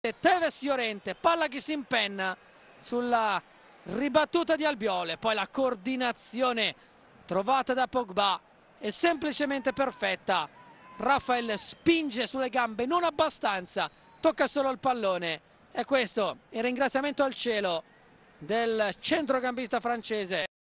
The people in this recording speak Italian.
Tevez Llorente, palla che si impenna sulla ribattuta di Albiole, poi la coordinazione trovata da Pogba è semplicemente perfetta. Rafael spinge sulle gambe, non abbastanza, tocca solo il pallone. E questo il ringraziamento al cielo del centrocampista francese.